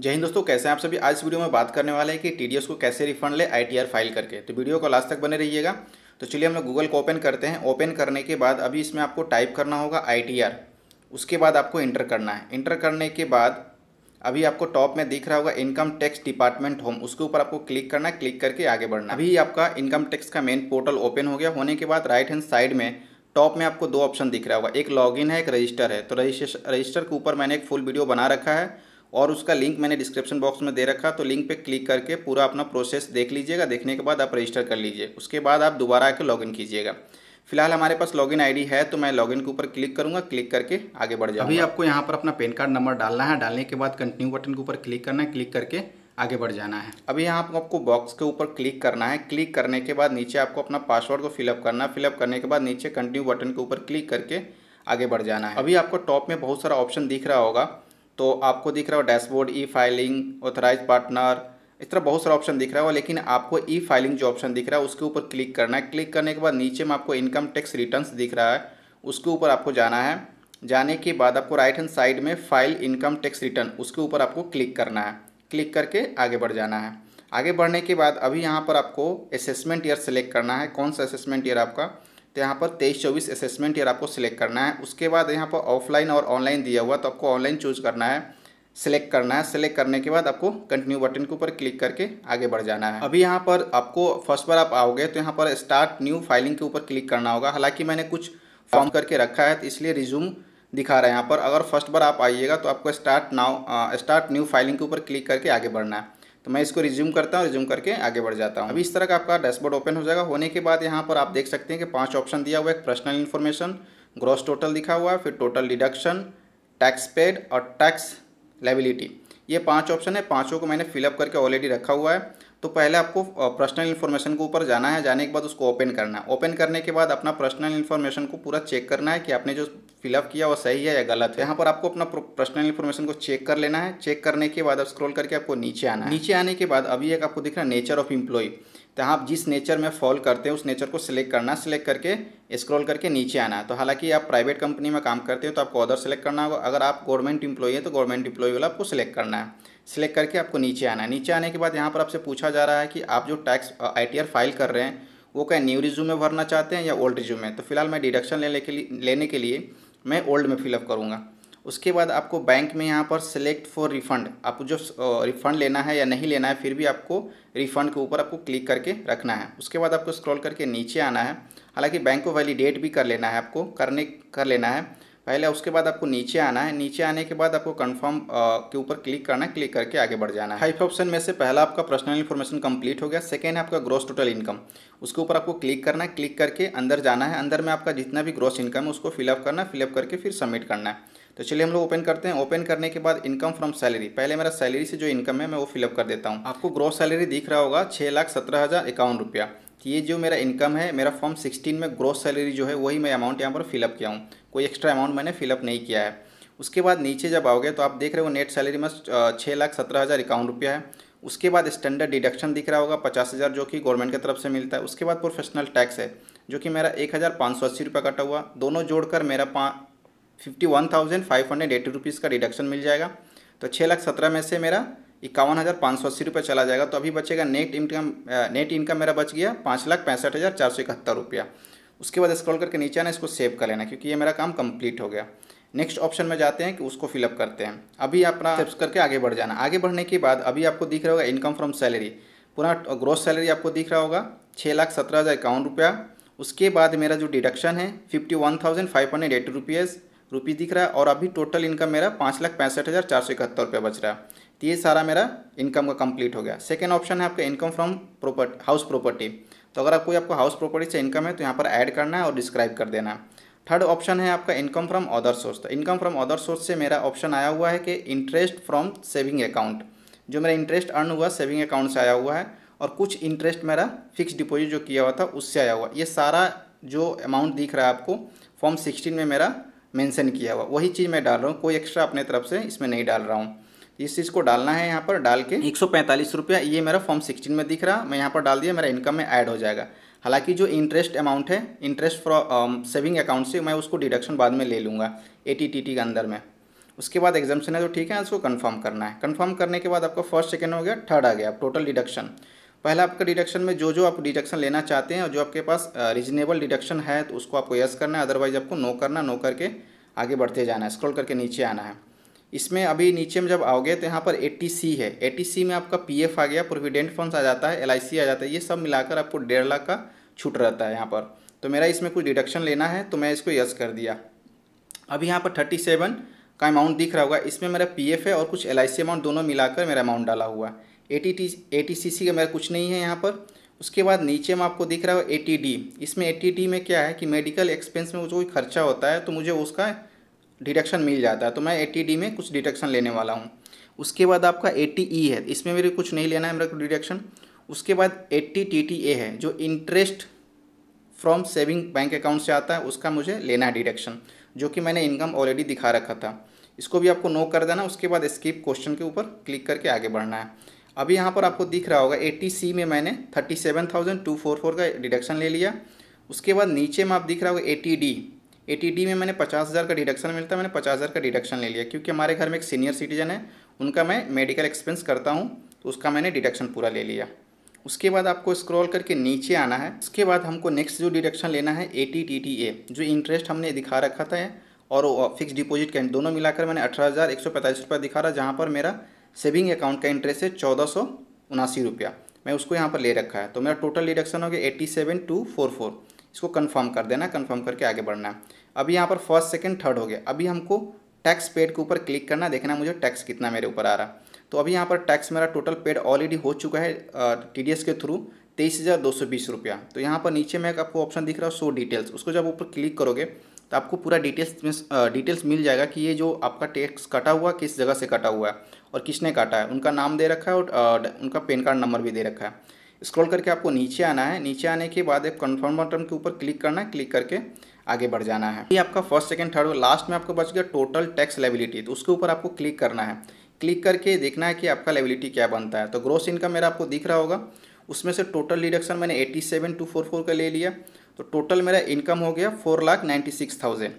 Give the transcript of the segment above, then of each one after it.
जय हिंद दोस्तों कैसे हैं आप सभी आज इस वीडियो में बात करने वाले हैं कि टी को कैसे रिफंड ले आईटीआर फाइल करके तो वीडियो को लास्ट तक बने रहिएगा तो चलिए हम लोग गूगल को ओपन करते हैं ओपन करने के बाद अभी इसमें आपको टाइप करना होगा आईटीआर उसके बाद आपको इंटर करना है इंटर करने के बाद अभी आपको टॉप में दिख रहा होगा इनकम टैक्स डिपार्टमेंट होम उसके ऊपर आपको क्लिक करना है क्लिक करके आगे बढ़ना अभी आपका इनकम टैक्स का मेन पोर्टल ओपन हो गया होने के बाद राइट हैंड साइड में टॉप में आपको दो ऑप्शन दिख रहा होगा एक लॉगिन है एक रजिस्टर है तो रजिस्टर रजिस्टर के ऊपर मैंने एक फुल वीडियो बना रखा है और उसका लिंक मैंने डिस्क्रिप्शन बॉक्स में दे रखा तो लिंक पे क्लिक करके पूरा अपना प्रोसेस देख लीजिएगा देखने के बाद आप रजिस्टर कर लीजिए उसके बाद आप दोबारा आकर लॉगिन कीजिएगा फिलहाल हमारे पास लॉगिन आईडी है तो मैं लॉगिन के ऊपर क्लिक करूंगा क्लिक करके आगे बढ़ जाऊँ अभी आपको यहाँ पर अपना पैन कार्ड नंबर डालना है डालने के बाद कंटिन्यू बटन के ऊपर क्लिक करना है क्लिक करके आगे बढ़ जाना है अभी यहाँ आपको आपको बॉक्स के ऊपर क्लिक करना है क्लिक करने के बाद नीचे आपको अपना पासवर्ड को फिलअप करना है फिलअप करने के बाद नीचे कंटिन्यू बटन के ऊपर क्लिक करके आगे बढ़ जाना है अभी आपको टॉप में बहुत सारा ऑप्शन दिख रहा होगा तो आपको दिख रहा हो dashboard e filing authorise partner इस तरह बहुत सारा ऑप्शन दिख रहा हो लेकिन आपको ई फाइलिंग जो ऑप्शन दिख रहा है उसके ऊपर क्लिक करना है क्लिक करने के बाद नीचे में आपको इनकम टैक्स रिटर्न्स दिख रहा है उसके ऊपर आपको जाना है जाने के बाद आपको राइट हैंड साइड में फाइल इनकम टैक्स रिटर्न उसके ऊपर आपको क्लिक करना है क्लिक करके आगे बढ़ जाना है आगे बढ़ने के बाद अभी यहाँ पर आपको असेसमेंट ईयर सेलेक्ट करना है कौन सा असेसमेंट ईयर आपका तो यहाँ पर तेईस चौबीस असेसमेंट ईयर आपको सिलेक्ट करना है उसके बाद यहाँ पर ऑफलाइन और ऑनलाइन दिया हुआ तो आपको ऑनलाइन चूज करना है सेलेक्ट करना है सेलेक्ट करने के बाद आपको कंटिन्यू बटन के ऊपर क्लिक करके आगे बढ़ जाना है अभी यहाँ पर आपको फर्स्ट बार आप आओगे तो यहाँ पर स्टार्ट न्यू फाइलिंग के ऊपर क्लिक करना होगा हालांकि मैंने कुछ फॉर्म करके रखा है तो इसलिए रिज्यूम दिखा रहा है यहाँ पर अगर फर्स्ट बार आप आइएगा तो आपको start now start new filing के ऊपर क्लिक करके आगे बढ़ना है तो मैं इसको रिज्यूम करता हूँ रिज्यूम करके आगे बढ़ जाता हूँ अभी इस तरह का आपका डैशबोर्ड ओपन हो जाएगा होने के बाद यहाँ पर आप देख सकते हैं कि पाँच ऑप्शन दिया हुआ है पर्सनल इन्फॉर्मेशन ग्रॉस टोटल दिखा हुआ है फिर टोटल डिडक्शन टैक्स पेड और टैक्स लेबिलिटी ये पाँच ऑप्शन है पाँचों को मैंने फिलअप करके ऑलरेडी रखा हुआ है तो पहले आपको पर्सनल इन्फॉर्मेशन के ऊपर जाना है जाने के बाद उसको ओपन करना है ओपन करने के बाद अपना पर्सनल इन्फॉर्मेशन को पूरा चेक करना है कि आपने जो फिलअप किया वो सही है या गलत है यहाँ पर आपको अपना पर्सनल इन्फॉर्मेशन को चेक कर लेना है चेक करने के बाद अब स्क्रॉल करके आपको नीचे आना है नीचे आने के बाद अभी एक आपको दिख रहा है नेचर ऑफ इम्प्लॉई तो आप जिस नेचर में फॉल करते हैं उस नेचर को सिलेक्ट करना सिलेक्ट करके स्क्रॉल करके नीचे आना तो हालांकि आप प्राइवेट कंपनी में काम करते हो तो आपको अदर सेलेक्ट करना होगा अगर आप गवर्नमेंट एम्प्लॉई है तो गवर्नमेंट इंप्लॉई वाला आपको सिलेक्ट करना है सिलेक्ट करके आपको नीचे आना है नीचे आने के बाद यहाँ पर आपसे पूछा जा रहा है कि आप जो टैक्स आई फाइल कर रहे हैं वो क्या न्यू रिज्यूम में भरना चाहते हैं या ओल्ड रिज्यूम में तो फिलहाल मैं डिडक्शन लेने के लिए लेने के लिए मैं ओल्ड में फिलअप करूँगा उसके बाद आपको बैंक में यहाँ पर सिलेक्ट फॉर रिफंड आपको जो रिफंड लेना है या नहीं लेना है फिर भी आपको रिफंड के ऊपर आपको क्लिक करके रखना है उसके बाद आपको स्क्रॉल करके नीचे आना है हालांकि बैंक को वैलिडेट भी कर लेना है आपको करने कर लेना है पहले उसके बाद आपको नीचे आना है नीचे आने के बाद आपको कंफर्म के ऊपर क्लिक करना है क्लिक करके आगे बढ़ जाना है फाइव ऑप्शन में से पहला आपका पर्सनल इन्फॉर्मेशन कंप्लीट हो गया सेकेंड है आपका ग्रोस टोटल इनकम उसके ऊपर आपको क्लिक करना है क्लिक करके अंदर जाना है अंदर में आपका जितना भी ग्रोस इनकम है उसको फिलअप करना है फिलअप करके फिर सबमिट करना है तो चलिए हम लोग ओपन करते हैं ओपन करने के बाद इनकम फ्रॉम सैलरी पहले मेरा सैलरी से जो इनकम है मैं वो फिलअप कर देता हूँ आपको ग्रोस सैलरी दिख रहा होगा छः लाख सत्रह हज़ार इक्यावन रुपया तो ये जो मेरा इनकम है मेरा फॉर्म सिक्सटीन में ग्रोथ सैलरी जो है वही मैं अमाउंट यहाँ पर फिलअप किया हूँ कोई एक्स्ट्रा अमाउंट मैंने फिलअप नहीं किया है उसके बाद नीचे जब आओगे तो आप देख रहे हो नेट सैलरी में छः लाख सत्रह हज़ार इक्यावन रुपया है उसके बाद स्टैंडर्ड डिडक्शन दिख रहा होगा पचास हज़ार जो कि गवर्नमेंट की तरफ से मिलता है उसके बाद प्रोफेशनल टैक्स है जो कि मेरा एक हज़ार पाँच सौ अस्सी रुपये कटा हुआ दोनों जोड़कर मेरा पा fifty one thousand five hundred eighty rupees का डिडक्शन मिल जाएगा तो छः लाख सत्रह में से मेरा इक्यावन हज़ार पाँच सौ अस्सी रुपये चला जाएगा तो अभी बचेगा नेट इनकम नेट इनकम मेरा बच गया पाँच लाख पैंसठ हज़ार चार सौ इकहत्तर रुपया उसके बाद स्क्रॉल करके नीचे आना इसको सेव कर लेना क्योंकि ये मेरा काम कंप्लीट हो गया नेक्स्ट ऑप्शन में जाते हैं कि उसको फिलअप करते हैं अभी अपना सेव करके आगे बढ़ जाना आगे बढ़ने के बाद अभी आपको दिख रहा होगा इनकम फ्रॉम सैलरी पूरा ग्रोथ सैलरी आपको दिख रहा होगा छः लाख सत्रह हज़ार इक्यावन रुपया उसके बाद मेरा जो डिडक्शन है fifty one thousand five hundred eighty rupees rupees दिख रहा है और अभी टोटल इनकम मेरा पाँच लाख पैंसठ हज़ार चार सौ इकहत्तर रुपये बच रहा है तो ये सारा मेरा इनकम का कंप्लीट हो गया सेकेंड ऑप्शन है आपका income from property house property तो अगर आप कोई आपको हाउस प्रॉपर्टी से इनकम है तो यहाँ पर ऐड करना है और डिस्क्राइब कर देना है थर्ड ऑप्शन है आपका इनकम फ्रॉम अदर सोर्स तो इनकम फ्रॉम अदर सोर्स से मेरा ऑप्शन आया हुआ है कि इंटरेस्ट फ्रॉम सेविंग अकाउंट जो मेरा इंटरेस्ट अर्न हुआ सेविंग अकाउंट से आया हुआ है और कुछ इंटरेस्ट मेरा फिक्स डिपॉजिट जो किया हुआ था उससे आया हुआ ये सारा जो अमाउंट दिख रहा है आपको फॉर्म सिक्सटीन में मेरा मेंशन किया हुआ वही चीज़ मैं डाल रहा हूँ कोई एक्स्ट्रा अपने तरफ से इसमें नहीं डाल रहा हूँ इस चीज़ को डालना है यहाँ पर डाल के एक सौ रुपया ये मेरा फॉर्म सिक्सटीन में दिख रहा मैं यहाँ पर डाल दिया मेरा इनकम में ऐड हो जाएगा हालांकि जो इंटरेस्ट अमाउंट है इंटरेस्ट फ्रॉ सेविंग अकाउंट से मैं उसको डिडक्शन बाद में ले लूँगा ए के अंदर में उसके बाद एग्जामेशन है तो ठीक है उसको कन्फर्म करना है कन्फर्म करने के बाद आपका फर्स्ट सेकेंड हो गया थर्ड आ गया टोटल डिडक्शन पहला आपका डिडक्शन में जो जो आप डिडक्शन लेना चाहते हैं और जो आपके पास रीजनेबल uh, डिडक्शन है तो उसको आपको यस करना है अदरवाइज आपको नो करना नो करके आगे बढ़ते जाना है स्क्रॉल करके नीचे आना है इसमें अभी नीचे में जब आओगे तो यहाँ पर ए सी है ए सी में आपका पी आ गया प्रोविडेंट फंड आ जाता है एल आ जाता है ये सब मिलाकर आपको डेढ़ लाख का छूट रहता है यहाँ पर तो मेरा इसमें कुछ डिडक्शन लेना है तो मैं इसको यस कर दिया अभी यहाँ पर थर्टी सेवन का अमाउंट दिख रहा होगा इसमें मेरा पी है और कुछ एल अमाउंट दोनों मिलाकर मेरा अमाउंट डाला हुआ ए टी का मेरा कुछ नहीं है यहाँ पर उसके बाद नीचे में आपको दिख रहा होगा ए इसमें ए में क्या है कि मेडिकल एक्सपेंस में जो कोई खर्चा होता है तो मुझे उसका डिडक्शन मिल जाता है तो मैं ए डी में कुछ डिडक्शन लेने वाला हूँ उसके बाद आपका ए ई e है इसमें मेरे कुछ नहीं लेना है मेरा डिडक्शन उसके बाद ए टी ए है जो interest from saving bank account से आता है उसका मुझे लेना है डिडक्शन जो कि मैंने इनकम ऑलरेडी दिखा रखा था इसको भी आपको नो कर देना उसके बाद स्किप क्वेश्चन के ऊपर क्लिक करके आगे बढ़ना है अभी यहाँ पर आपको दिख रहा होगा ए सी में मैंने thirty seven thousand two four four का डिडक्शन ले लिया उसके बाद नीचे में आप दिख रहा होगा ए टी डी ए में मैंने पचास हज़ार का डिडक्शन मिलता है मैंने पचास हज़ार का डिडक्शन ले लिया क्योंकि हमारे घर में एक सीनियर सिटीजन है उनका मैं मेडिकल एक्सपेंस करता हूँ तो उसका मैंने डिडक्शन पूरा ले लिया उसके बाद आपको स्क्रॉल करके नीचे आना है उसके बाद हमको नेक्स्ट जो डिडक्शन लेना है eighty T T A जो इंटरेस्ट हमने दिखा रखा था और फिक्स डिपॉजिट का दोनों मिलाकर मैंने अठारह हज़ार एक सौ पैंतालीस रुपया दिखा रहा जहाँ पर मेरा सेविंग अकाउंट का इंटरेस्ट है चौदह सौ उनासी रुपया मैं उसको यहाँ पर ले रखा है तो मेरा टोटल डिडक्शन हो गया eighty seven two four four इसको कन्फर्म कर देना कन्फर्म करके आगे बढ़ना है अभी यहाँ पर फर्स्ट सेकेंड थर्ड हो गया अभी हमको टैक्स पेड के ऊपर क्लिक करना देखना मुझे टैक्स कितना मेरे ऊपर आ रहा है तो अभी यहाँ पर टैक्स मेरा टोटल पेड ऑलरेडी हो चुका है टी डी एस के थ्रू तेईस हज़ार दो सौ बीस रुपया तो यहाँ पर नीचे में एक आपको ऑप्शन दिख रहा है सो डिटेल्स उसको जब ऊपर क्लिक करोगे तो आपको पूरा डिटेल्स डिटेल्स मिल जाएगा कि ये जो आपका टैक्स कटा हुआ किस जगह से कटा हुआ है और किसने काटा है उनका नाम दे रखा है और उनका पेन कार्ड नंबर भी दे रखा है स्क्रॉल करके आपको नीचे आना है नीचे आने के बाद एक कन्फर्म बटन के ऊपर क्लिक करना है क्लिक करके आगे बढ़ जाना है ये आपका फर्स्ट सेकंड थर्ड लास्ट में आपको बच गया टोटल टैक्स लेबिलिटी तो उसके ऊपर आपको क्लिक करना है क्लिक करके देखना है कि आपका लेबिलिटी क्या बनता है तो ग्रोस इनकम मेरा आपको दिख रहा होगा उसमें से टोटल डिडक्शन मैंने eighty seven two four four का ले लिया तो टोटल मेरा इनकम हो गया four lakh ninety six thousand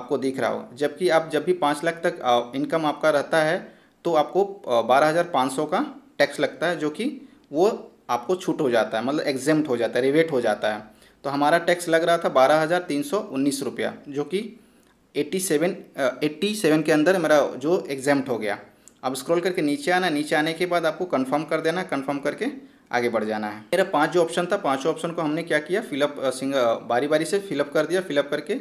आपको दिख रहा होगा जबकि आप जब भी पाँच लाख तक इनकम आपका रहता है तो आपको बारह हज़ार पाँच सौ का टैक्स लगता है जो कि वो आपको छूट हो जाता है मतलब एग्जेम्ट हो जाता है रिवेट हो जाता है तो हमारा टैक्स लग रहा था बारह हज़ार तीन सौ उन्नीस रुपया जो कि एट्टी सेवन एट्टी सेवन के अंदर मेरा जो एग्जेम्ट हो गया अब स्क्रॉल करके नीचे आना नीचे आने के बाद आपको कंफर्म कर देना कंफर्म करके आगे बढ़ जाना है मेरा पांच जो ऑप्शन था पांचों ऑप्शन को हमने क्या किया फिलअप सिंग बारी बारी से फिलअप कर दिया फिलअप करके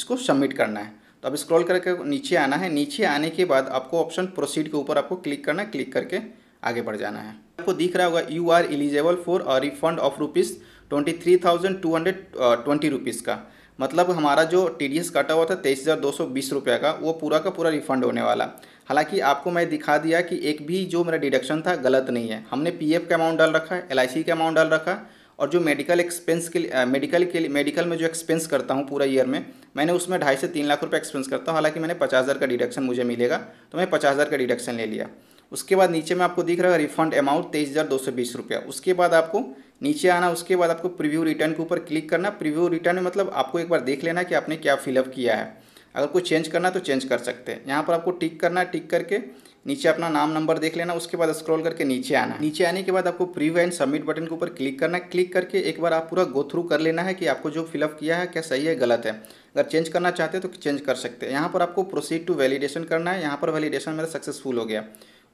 इसको सबमिट करना है तो अब स्क्रॉल करके नीचे आना है नीचे आने के बाद आपको ऑप्शन प्रोसीड के ऊपर आपको क्लिक करना है क्लिक करके आगे बढ़ जाना है आपको दिख रहा होगा you are eligible for refund of rupees twenty three thousand two hundred twenty rupees का मतलब हमारा जो टी डी एस काटा हुआ था तेईस हज़ार दो सौ बीस रुपये का वो पूरा का पूरा रिफंड होने वाला हालांकि आपको मैं दिखा दिया कि एक भी जो मेरा डिडक्शन था गलत नहीं है हमने पी एफ का अमाउंट डाल रखा है एल आई सी का अमाउंट डाल रखा और जो मेडिकल एक्सपेंस के लिए मेडिकल uh, के लिए मेडिकल में जो एक्सपेंस करता हूँ पूरा ईयर में मैंने उसमें ढाई से तीन लाख रुपये एक्सपेंस करता हूँ हालांकि मैंने पचास हज़ार का डिडक्शन मुझे मिलेगा तो मैं पचास हज़ार का डिडक्शन ले लिया उसके बाद नीचे में आपको दिख रहा है रिफंड अमाउंट तेईस हज़ार दो सौ बीस रुपया उसके बाद आपको नीचे आना उसके बाद आपको प्रीव्यू रिटर्न के ऊपर क्लिक करना प्रीव्यू रिटर्न में मतलब आपको एक बार देख लेना कि आपने क्या फिलअप किया है अगर कोई चेंज करना तो चेंज कर सकते हैं यहाँ पर आपको टिक करना टिक करके नीचे अपना नाम नंबर देख लेना उसके बाद स्क्रॉल करके नीचे आना नीचे आने के बाद आपको प्रीव्यू एंड सबमिट बटन के ऊपर क्लिक करना क्लिक करके एक बार आप पूरा गो थ्रू कर लेना है कि आपको जो फिलअप किया है क्या सही है गलत है अगर चेंज करना चाहते हैं तो चेंज कर सकते हैं यहाँ पर आपको प्रोसीड टू वैलिडेशन करना है यहाँ पर वैलिडेशन मेरा सक्सेसफुल हो गया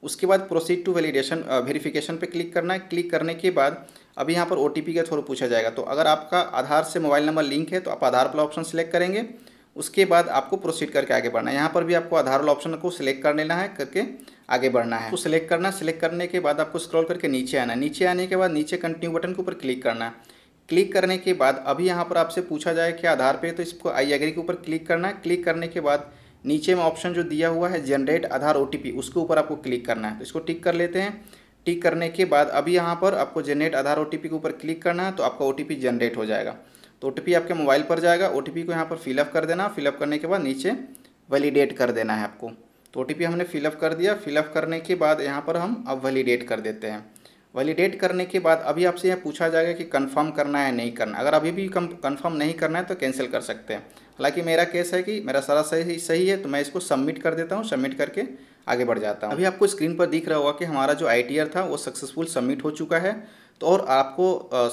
उसके बाद प्रोसीड टू वैलिडेशन वेरिफिकेशन पे क्लिक करना है क्लिक करने के बाद अभी यहाँ पर ओ टी का थ्रू पूछा जाएगा तो अगर आपका आधार से मोबाइल नंबर लिंक है तो आप आधार वाला ऑप्शन सेलेक्ट करेंगे उसके बाद आपको प्रोसीड करके आगे बढ़ना है यहाँ पर भी आपको आधार वाला ऑप्शन को सिलेक्ट कर लेना है करके आगे बढ़ना है तो सिलेक्ट करना सिलेक्ट करने के बाद आपको स्क्रॉल करके नीचे आना है नीचे आने के बाद नीचे कंटिन्यू बटन के ऊपर क्लिक करना है क्लिक करने के बाद अभी यहाँ पर आपसे पूछा जाए कि आधार पे तो इसको आई एग्री के ऊपर क्लिक करना है क्लिक करने के बाद नीचे में ऑप्शन जो दिया हुआ है जनरेट आधार ओ उसके ऊपर आपको क्लिक करना है तो इसको टिक कर लेते हैं टिक करने के बाद अभी यहाँ पर आपको जनरेट आधार ओ के ऊपर क्लिक करना है तो आपका ओ जनरेट हो जाएगा तो ओ आपके मोबाइल पर जाएगा ओ को यहाँ पर फिलअप कर देना फिलअप करने के बाद नीचे वैलीडेट कर देना है आपको तो ओ हमने फिलअप कर दिया फिलअप करने के बाद यहाँ पर हम अब वैलीडेट कर देते हैं वैलिडेट करने के बाद अभी आपसे यह पूछा जाएगा कि कंफर्म करना है या नहीं करना अगर अभी भी कंफर्म नहीं करना है तो कैंसिल कर सकते हैं हालांकि मेरा केस है कि मेरा सारा सही सही है तो मैं इसको सबमिट कर देता हूँ सबमिट करके आगे बढ़ जाता हूँ अभी आपको स्क्रीन पर दिख रहा होगा कि हमारा जो आई था वो सक्सेसफुल सबमिट हो चुका है तो और आपको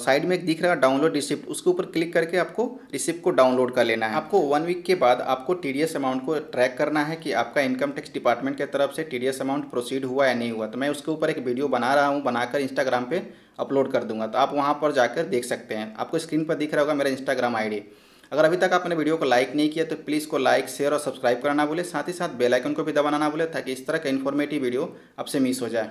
साइड में एक दिख रहा है डाउनलोड रिसिप्ट उसके ऊपर क्लिक करके आपको रिसिप्ट को डाउनलोड कर लेना है आपको वन वीक के बाद आपको टी अमाउंट को ट्रैक करना है कि आपका इनकम टैक्स डिपार्टमेंट की तरफ से टी अमाउंट प्रोसीड हुआ या नहीं हुआ तो मैं उसके ऊपर एक वीडियो बना रहा हूँ बनाकर इंस्टाग्राम पर अपलोड कर दूंगा तो आप वहाँ पर जाकर देख सकते हैं आपको स्क्रीन पर दिख रहा होगा मेरा इंस्टाग्राम आई अगर अभी तक आपने वीडियो को लाइक नहीं किया तो प्लीज़ को लाइक शेयर और सब्सक्राइब करना भूले साथ ही साथ बेलाइकन को भी दबाना ना भूले ताकि इस तरह का इन्फॉर्मेटिव वीडियो आपसे मिस हो जाए